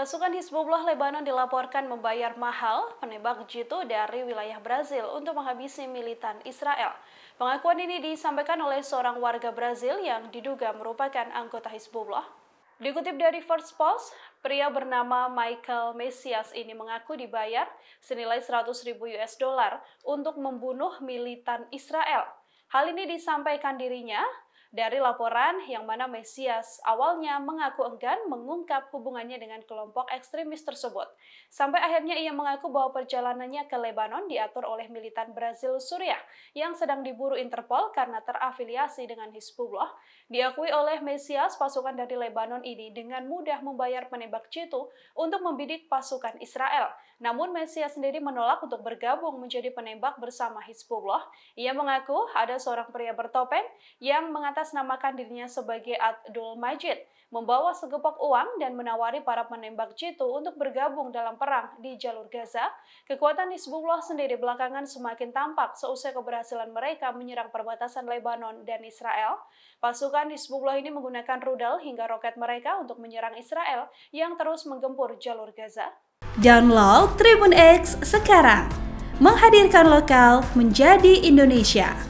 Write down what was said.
Pasukan Hizbullah Lebanon dilaporkan membayar mahal penembak jitu dari wilayah Brazil untuk menghabisi militan Israel. Pengakuan ini disampaikan oleh seorang warga Brazil yang diduga merupakan anggota Hizbullah. Dikutip dari First Post, pria bernama Michael Mesias ini mengaku dibayar senilai 100 ribu US dollar untuk membunuh militan Israel. Hal ini disampaikan dirinya dari laporan yang mana Mesias awalnya mengaku enggan mengungkap hubungannya dengan kelompok ekstremis tersebut. Sampai akhirnya ia mengaku bahwa perjalanannya ke Lebanon diatur oleh militan Brazil Suriah yang sedang diburu Interpol karena terafiliasi dengan Hizbullah. Diakui oleh Mesias pasukan dari Lebanon ini dengan mudah membayar penembak jitu untuk membidik pasukan Israel. Namun Mesias sendiri menolak untuk bergabung menjadi penembak bersama Hizbullah. Ia mengaku ada seorang pria bertopeng yang mengatakan mengatasnamakan dirinya sebagai Abdul Majid, membawa segepok uang dan menawari para penembak jitu untuk bergabung dalam perang di jalur Gaza, kekuatan Hizbullah sendiri belakangan semakin tampak seusai keberhasilan mereka menyerang perbatasan Lebanon dan Israel. Pasukan Hizbullah ini menggunakan rudal hingga roket mereka untuk menyerang Israel yang terus menggempur jalur Gaza. Download Tribun X sekarang, menghadirkan lokal menjadi Indonesia.